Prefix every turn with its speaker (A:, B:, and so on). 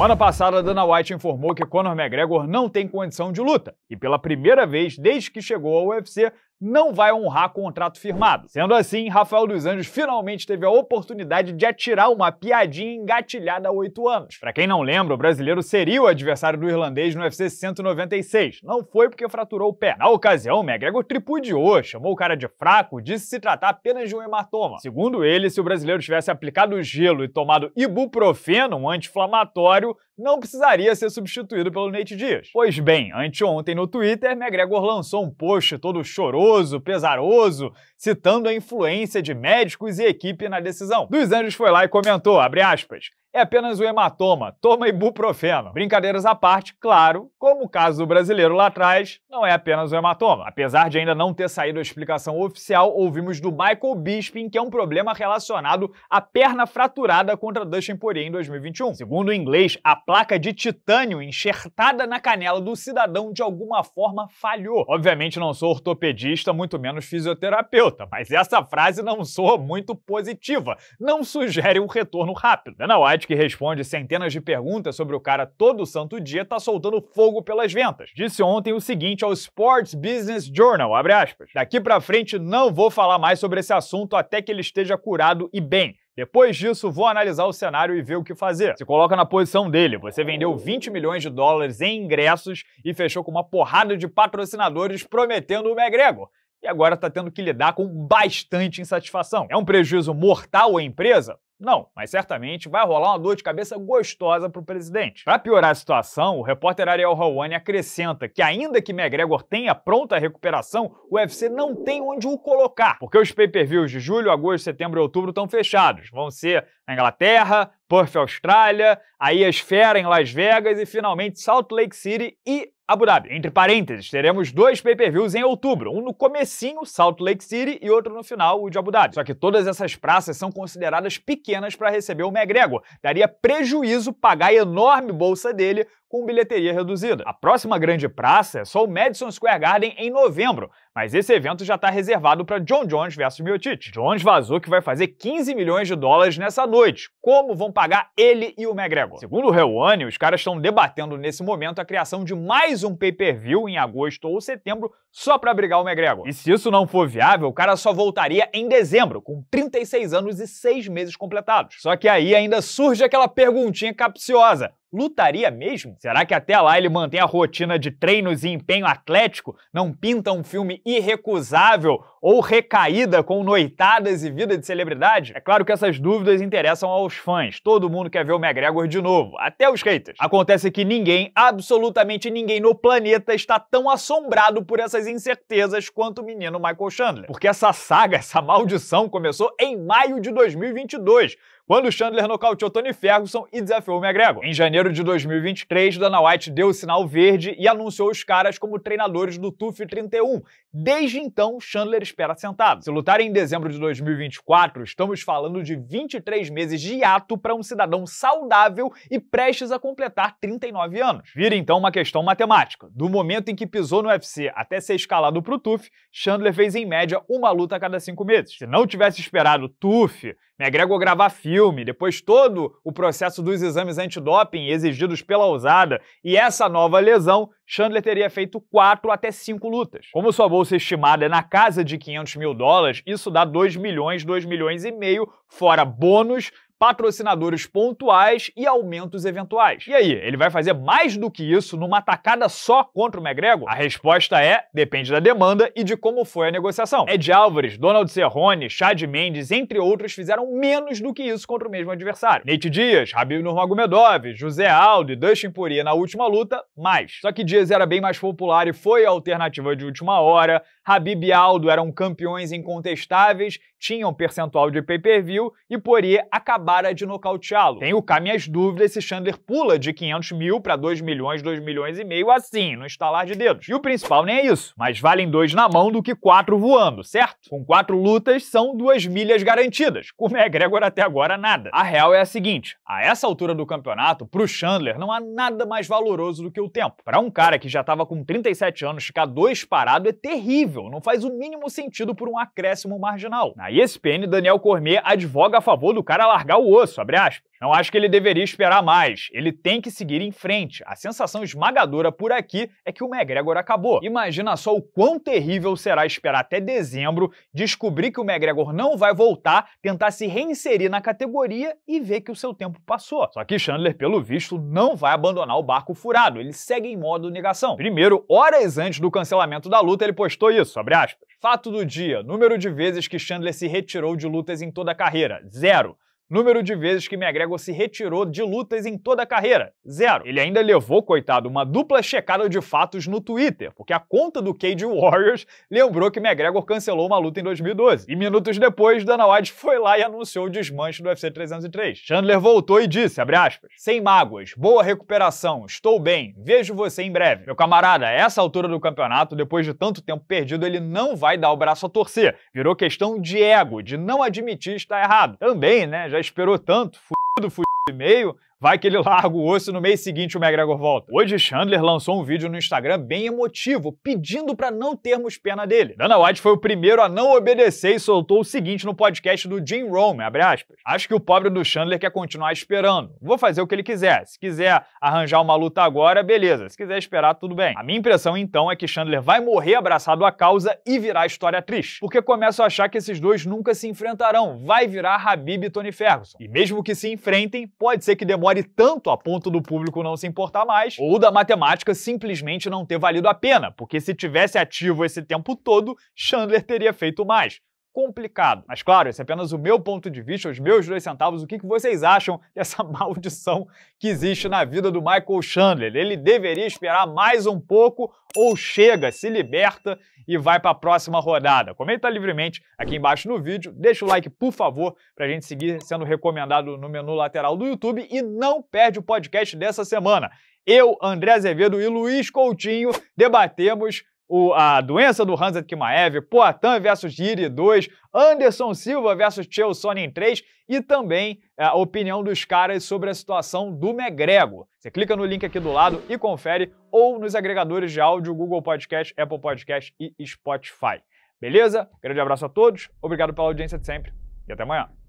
A: Semana passada, Dana White informou que Conor McGregor não tem condição de luta e, pela primeira vez desde que chegou ao UFC, não vai honrar contrato firmado. Sendo assim, Rafael dos Anjos finalmente teve a oportunidade de atirar uma piadinha engatilhada há oito anos. Para quem não lembra, o brasileiro seria o adversário do irlandês no UFC 196. Não foi porque fraturou o pé. Na ocasião, McGregor tripudiou, chamou o cara de fraco, disse se tratar apenas de um hematoma. Segundo ele, se o brasileiro tivesse aplicado gelo e tomado ibuprofeno, um anti-inflamatório, não precisaria ser substituído pelo Nate Diaz. Pois bem, anteontem no Twitter, McGregor lançou um post todo choroso pesaroso, citando a influência de médicos e equipe na decisão. Dos Anjos foi lá e comentou, abre aspas, é apenas o hematoma, toma ibuprofeno. Brincadeiras à parte, claro, como o caso do brasileiro lá atrás, não é apenas o hematoma. Apesar de ainda não ter saído a explicação oficial, ouvimos do Michael Bisping que é um problema relacionado à perna fraturada contra Dustin Poirier em 2021. Segundo o inglês, a placa de titânio enxertada na canela do cidadão de alguma forma falhou. Obviamente não sou ortopedista, muito menos fisioterapeuta, mas essa frase não soa muito positiva, não sugere um retorno rápido. Dana White, que responde centenas de perguntas sobre o cara todo santo dia, tá soltando fogo pelas ventas. Disse ontem o seguinte ao Sports Business Journal, aspas, daqui para frente não vou falar mais sobre esse assunto até que ele esteja curado e bem. Depois disso, vou analisar o cenário e ver o que fazer. Se coloca na posição dele. Você vendeu 20 milhões de dólares em ingressos e fechou com uma porrada de patrocinadores prometendo o McGregor e agora está tendo que lidar com bastante insatisfação. É um prejuízo mortal à empresa? Não, mas certamente vai rolar uma dor de cabeça gostosa para o presidente. Para piorar a situação, o repórter Ariel Rawani acrescenta que, ainda que McGregor tenha pronta a recuperação, o UFC não tem onde o colocar, porque os pay-per-views de julho, agosto, setembro e outubro estão fechados. Vão ser na Inglaterra, Perth, Austrália, aí a Esfera em Las Vegas e finalmente Salt Lake City e Abu Dhabi. Entre parênteses, teremos dois pay-per-views em outubro, um no comecinho, Salt Lake City, e outro no final, o de Abu Dhabi. Só que todas essas praças são consideradas pequenas para receber o McGregor. Daria prejuízo pagar a enorme bolsa dele com bilheteria reduzida. A próxima grande praça é só o Madison Square Garden em novembro, mas esse evento já está reservado para John Jones versus Miotite. Jones vazou que vai fazer 15 milhões de dólares nessa noite. Como vão pagar ele e o McGregor? Segundo o Helwani, os caras estão debatendo nesse momento a criação de mais um pay-per-view em agosto ou setembro só para brigar o McGregor. E se isso não for viável, o cara só voltaria em dezembro, com 36 anos e 6 meses completados. Só que aí ainda surge aquela perguntinha capciosa. Lutaria mesmo? Será que até lá ele mantém a rotina de treinos e empenho atlético? Não pinta um filme irrecusável ou recaída com noitadas e vida de celebridade? É claro que essas dúvidas interessam aos fãs. Todo mundo quer ver o McGregor de novo, até os haters. Acontece que ninguém, absolutamente ninguém no planeta está tão assombrado por essas incertezas quanto o menino Michael Chandler. Porque essa saga, essa maldição começou em maio de 2022 quando Chandler nocauteou Tony Ferguson e desafiou McGregor. Em janeiro de 2023, Dana White deu o sinal verde e anunciou os caras como treinadores do TUF 31. Desde então, Chandler espera sentado. Se lutarem em dezembro de 2024, estamos falando de 23 meses de hiato para um cidadão saudável e prestes a completar 39 anos. Vira então uma questão matemática. Do momento em que pisou no UFC até ser escalado para o TUF, Chandler fez em média uma luta a cada cinco meses. Se não tivesse esperado TUF, McGregor gravar filme, filme, depois todo o processo dos exames antidoping exigidos pela ousada e essa nova lesão, Chandler teria feito quatro até cinco lutas. Como sua bolsa estimada é na casa de 500 mil dólares, isso dá 2 milhões, 2 milhões e meio, fora bônus, patrocinadores pontuais e aumentos eventuais. E aí, ele vai fazer mais do que isso numa tacada só contra o McGregor? A resposta é: depende da demanda e de como foi a negociação. Ed Álvares, Donald Cerrone, Chad Mendes, entre outros, fizeram menos do que isso contra o mesmo adversário. Nate Dias, Habib Nurmagomedov, José Aldo e Dustin Poirier na última luta, mais. Só que Dias era bem mais popular e foi a alternativa de última hora. Habib e Aldo eram campeões incontestáveis, tinham percentual de pay-per-view e Poirier acabara de nocauteá-lo. Tenho cá minhas dúvidas se Chandler pula de 500 mil para 2 milhões, 2 milhões e meio assim, no estalar de dedos. E o principal nem é isso, mas valem dois na mão do que quatro voando, certo? Com quatro lutas são duas milhas garantidas, com o McGregor é até agora nada. A real é a seguinte, a essa altura do campeonato, pro Chandler não há nada mais valoroso do que o tempo. Para um cara que já estava com 37 anos, ficar dois parado é terrível não faz o mínimo sentido por um acréscimo marginal. Na ESPN, Daniel Cormier advoga a favor do cara largar o osso, abre aspas. Não acho que ele deveria esperar mais. Ele tem que seguir em frente. A sensação esmagadora por aqui é que o McGregor acabou. Imagina só o quão terrível será esperar até dezembro, descobrir que o McGregor não vai voltar, tentar se reinserir na categoria e ver que o seu tempo passou. Só que Chandler, pelo visto, não vai abandonar o barco furado. Ele segue em modo negação. Primeiro, horas antes do cancelamento da luta, ele postou isso, abre aspas. Fato do dia, número de vezes que Chandler se retirou de lutas em toda a carreira, zero. Número de vezes que McGregor se retirou de lutas em toda a carreira, zero. Ele ainda levou, coitado, uma dupla checada de fatos no Twitter, porque a conta do Cage Warriors lembrou que McGregor cancelou uma luta em 2012. E minutos depois, Dana White foi lá e anunciou o desmanche do UFC 303. Chandler voltou e disse, abre aspas, sem mágoas, boa recuperação, estou bem, vejo você em breve. Meu camarada, a essa altura do campeonato, depois de tanto tempo perdido, ele não vai dar o braço a torcer. Virou questão de ego, de não admitir estar errado. Também, né, já esperou tanto, fudido, fudido e meio, Vai que ele larga o osso e no mês seguinte o McGregor volta. Hoje Chandler lançou um vídeo no Instagram bem emotivo, pedindo para não termos pena dele. Dana White foi o primeiro a não obedecer e soltou o seguinte no podcast do Jim Rome, Acho que o pobre do Chandler quer continuar esperando. Vou fazer o que ele quiser. Se quiser arranjar uma luta agora, beleza. Se quiser esperar, tudo bem. A minha impressão então é que Chandler vai morrer abraçado à causa e virar história triste, porque começo a achar que esses dois nunca se enfrentarão. Vai virar Habib e Tony Ferguson. E mesmo que se enfrentem, pode ser que demore demore tanto a ponto do público não se importar mais, ou da matemática simplesmente não ter valido a pena, porque se tivesse ativo esse tempo todo, Chandler teria feito mais complicado. Mas claro, esse é apenas o meu ponto de vista, os meus dois centavos. O que, que vocês acham dessa maldição que existe na vida do Michael Chandler? Ele deveria esperar mais um pouco ou chega, se liberta e vai para a próxima rodada? Comenta livremente aqui embaixo no vídeo, deixa o like, por favor, para a gente seguir sendo recomendado no menu lateral do YouTube e não perde o podcast dessa semana. Eu, André Azevedo e Luiz Coutinho debatemos o, a doença do Hansa Kimaev, Poatan versus Giri 2, Anderson Silva versus Cheo Sonnen 3 e também é, a opinião dos caras sobre a situação do Megrego. Você clica no link aqui do lado e confere ou nos agregadores de áudio Google Podcast, Apple Podcast e Spotify. Beleza? Grande abraço a todos, obrigado pela audiência de sempre e até amanhã.